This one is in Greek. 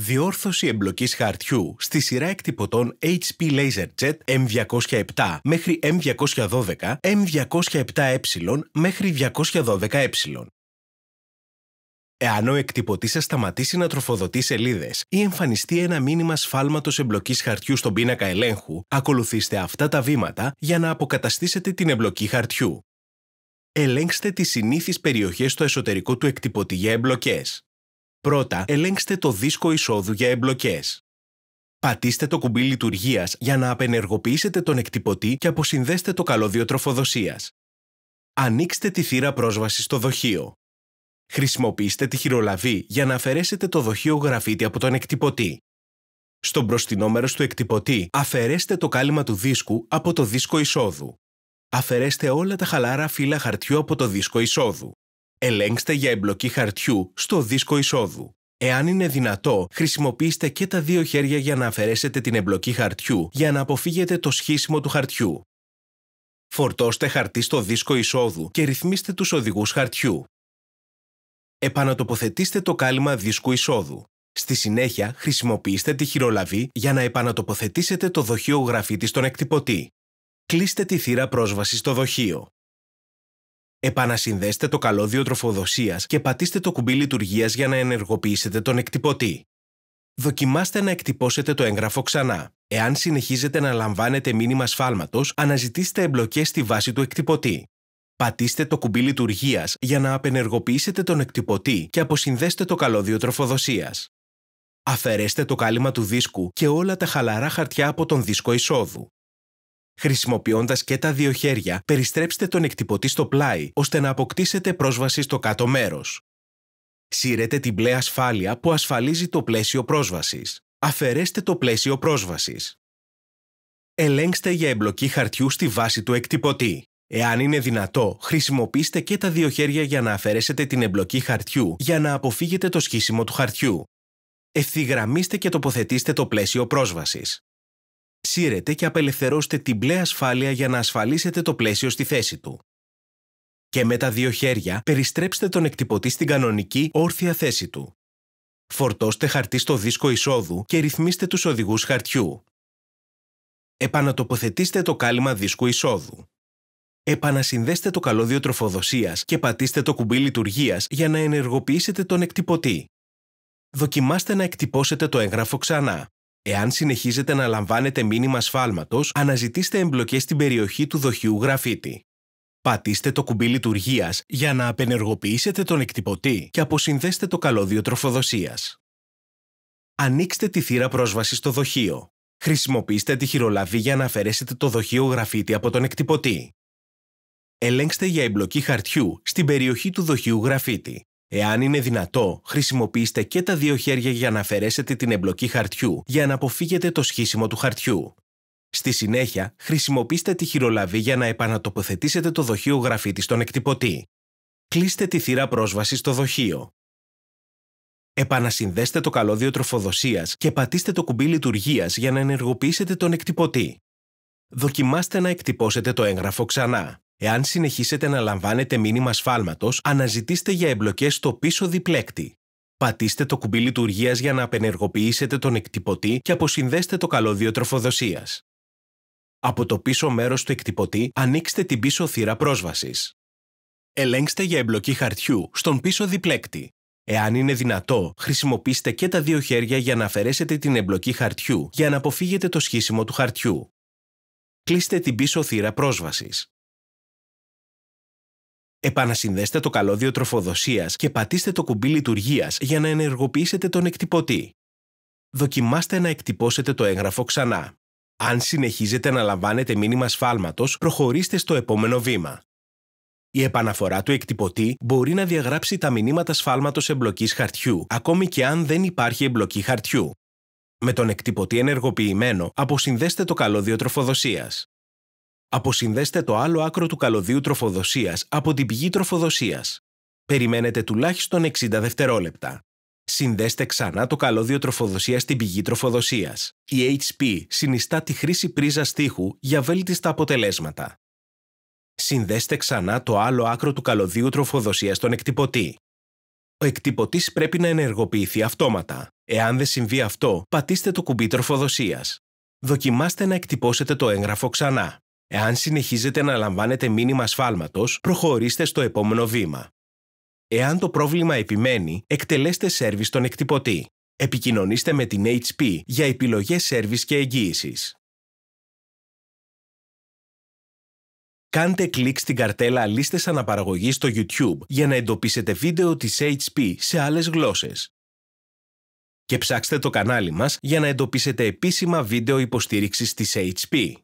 Διόρθωση εμπλοκής χαρτιού στη σειρά εκτυπωτών HP LaserJet M207 μέχρι M212, M207E ε μέχρι 212E. Ε. Εάν ο εκτυπωτής σας σταματήσει να τροφοδοτεί σελίδες ή εμφανιστεί ένα μήνυμα σφάλματος εμπλοκής χαρτιού στον πίνακα ελέγχου, ακολουθήστε αυτά τα βήματα για να αποκαταστήσετε την εμπλοκή χαρτιού. Ελέγξτε τις συνήθεις περιοχές στο εσωτερικό του εκτυπωτή για εμπλοκές. Πρώτα, ελέγξτε το δίσκο εισόδου για εμπλοκές. Πατήστε το κουμπί λειτουργίας για να απενεργοποιήσετε τον εκτυπωτή και αποσυνδέστε το καλώδιο τροφοδοσίας. Ανοίξτε τη θύρα πρόσβαση στο δοχείο. Χρησιμοποιήστε τη χειρολαβή για να αφαιρέσετε το δοχείο γραφίτη από τον εκτυπωτή. Στον μπροστινό μέρος του εκτυπωτή, αφαιρέστε το κάλυμα του δίσκου από το δίσκο εισόδου. Αφαιρέστε όλα τα χαλάρα φύλλα χαρτιού από το δίσκο εισόδου. Ελέγξτε για εμπλοκή χαρτιού στο δίσκο εισόδου. Εάν είναι δυνατό, χρησιμοποιήστε και τα δύο χέρια για να αφαιρέσετε την εμπλοκή χαρτιού για να αποφύγετε το σχίσιμο του χαρτιού. Φορτώστε χαρτί στο δίσκο εισόδου και ρυθμίστε τους οδηγούς χαρτιού. Επανατοποθετήστε το κάλυμα δίσκου εισόδου. Στη συνέχεια, χρησιμοποιήστε τη χειρολαβή για να επανατοποθετήσετε το δοχείο γραφίτη στον εκτυπωτή. Κλείστε τη θύρα πρόσβασης στο δοχείο. Επανασυνδέστε το καλώδιο τροφοδοσίας και πατήστε το κουμπί λειτουργίας για να ενεργοποιήσετε τον εκτυπωτή. Δοκιμάστε να εκτυπώσετε το έγγραφο ξανά. Εάν συνεχίζετε να λαμβάνετε μήνυμα σφάλματος, αναζητήστε εμπλοκές στη βάση του εκτυπωτή. Πατήστε το κουμπί λειτουργίας για να απενεργοποιήσετε τον εκτυπωτή και αποσυνδέστε το καλώδιο τροφοδοσίας. Αφαιρέστε το κάλυμα του δίσκου και όλα τα χαλαρά χαρτιά από τον δίσκο εισόδου. Χρησιμοποιώντας και τα δύο χέρια, περιστρέψτε τον εκτυπωτή στο πλάι ώστε να αποκτήσετε πρόσβαση στο κάτω μέρος. Σύρετε την μπλε ασφάλεια που ασφαλίζει το πλαίσιο πρόσβασης. Αφαιρέστε το πλαίσιο πρόσβασης. Ελέγξτε για εμπλοκή χαρτιού στη βάση του εκτυπωτή. Εάν είναι δυνατό, χρησιμοποιήστε και τα δύο χέρια για να αφαιρέσετε την εμπλοκή χαρτιού για να αποφύγετε το σχίσιμο του χαρτιού. Ευθυγραμμίστε και τοποθετήστε το πλαίσιο πρόσβασης. Σύρετε και απελευθερώστε την μπλε ασφάλεια για να ασφαλίσετε το πλαίσιο στη θέση του. Και με τα δύο χέρια περιστρέψτε τον εκτυπωτή στην κανονική όρθια θέση του. Φορτώστε χαρτί στο δίσκο εισόδου και ρυθμίστε τους οδηγούς χαρτιού. Επανατοποθετήστε το κάλυμα δίσκου εισόδου. Επανασυνδέστε το καλώδιο τροφοδοσίας και πατήστε το κουμπί λειτουργίας για να ενεργοποιήσετε τον εκτυπωτή. Δοκιμάστε να εκτυπώσετε το έγγραφο ξανά. Εάν συνεχίζετε να λαμβάνετε μήνυμα σφάλματος, αναζητήστε εμπλοκές στην περιοχή του δοχείου γραφίτη. Πατήστε το κουμπί λειτουργίας για να απενεργοποιήσετε τον εκτυπωτή και αποσυνδέστε το καλώδιο τροφοδοσίας. Ανοίξτε τη θύρα πρόσβασης στο δοχείο. Χρησιμοποιήστε τη χειρολαβή για να αφαιρέσετε το δοχείο γραφίτη από τον εκτυπωτή. Ελέγξτε για εμπλοκή χαρτιού στην περιοχή του δοχείου γραφίτη. Εάν είναι δυνατό, χρησιμοποιήστε και τα δύο χέρια για να αφαιρέσετε την εμπλοκή χαρτιού για να αποφύγετε το σχίσιμο του χαρτιού. Στη συνέχεια, χρησιμοποιήστε τη χειρολαβή για να επανατοποθετήσετε το δοχείο γραφίτης στον εκτυπωτή. Κλείστε τη θύρα πρόσβασης στο δοχείο. Επανασυνδέστε το καλώδιο τροφοδοσίας και πατήστε το κουμπί λειτουργίας για να ενεργοποιήσετε τον εκτυπωτή. Δοκιμάστε να εκτυπώσετε το έγγραφο ξανά. Εάν συνεχίσετε να λαμβάνετε μήνυμα σφάλματος, αναζητήστε για εμπλοκές στο πίσω διπλέκτη. Πατήστε το κουμπί λειτουργίας για να απενεργοποιήσετε τον εκτυπωτή και αποσυνδέστε το καλώδιο τροφοδοσίας. Από το πίσω μέρος του εκτυπωτή ανοίξτε την πίσω θύρα πρόσβασης. Ελέγξτε για εμπλοκή χαρτιού στον πίσω διπλέκτη. Εάν είναι δυνατό, χρησιμοποιήστε και τα δύο χέρια για να αφαιρέσετε την εμπλοκή χαρτιού για να αποφύγετε το σχίσιμο του χαρτιού. Κλείστε την πίσω θύρα πρόσβασης. Επανασυνδέστε το καλώδιο τροφοδοσίας και πατήστε το κουμπί λειτουργίας για να ενεργοποιήσετε τον εκτυπωτή. Δοκιμάστε να εκτυπώσετε το έγγραφο ξανά. Αν συνεχίζετε να λαμβάνετε μήνυμα σφάλματος, προχωρήστε στο επόμενο βήμα. Η επαναφορά του εκτυπωτή μπορεί να διαγράψει τα μηνύματα σφάλματος εμπλοκής χαρτιού, ακόμη και αν δεν υπάρχει εμπλοκή χαρτιού. Με τον εκτυπωτή ενεργοποιημένο, αποσυνδέστε το καλώδιο τροφοδοσίας. Αποσυνδέστε το άλλο άκρο του καλωδίου τροφοδοσίας από την πηγή τροφοδοσίας. Περιμένετε τουλάχιστον 60 δευτερόλεπτα. Συνδέστε ξανά το καλώδιο τροφοδοσίας στην πηγή τροφοδοσίας. Η HP συνιστά τη χρήση πρίζας στίχου για βέλτιστα αποτελέσματα. Συνδέστε ξανά το άλλο άκρο του καλωδίου τροφοδοσίας στον εκτυπωτή. Ο εκτυπωτής πρέπει να ενεργοποιηθεί αυτόματα. Εάν δεν συμβεί αυτό, πατήστε το κουμπί τροφοδοσίας. Δοκιμάστε να εκτυπώσετε το έγγραφο ξανά. Εάν συνεχίζετε να λαμβάνετε μήνυμα σφάλματος, προχωρήστε στο επόμενο βήμα. Εάν το πρόβλημα επιμένει, εκτελέστε σερβι στον εκτυπωτή. Επικοινωνήστε με την HP για επιλογές σερβις και εγγύησης. Κάντε κλικ στην καρτέλα «Λίστες αναπαραγωγής» στο YouTube για να εντοπίσετε βίντεο της HP σε άλλες γλώσσες. Και ψάξτε το κανάλι μας για να εντοπίσετε επίσημα βίντεο υποστήριξης της HP.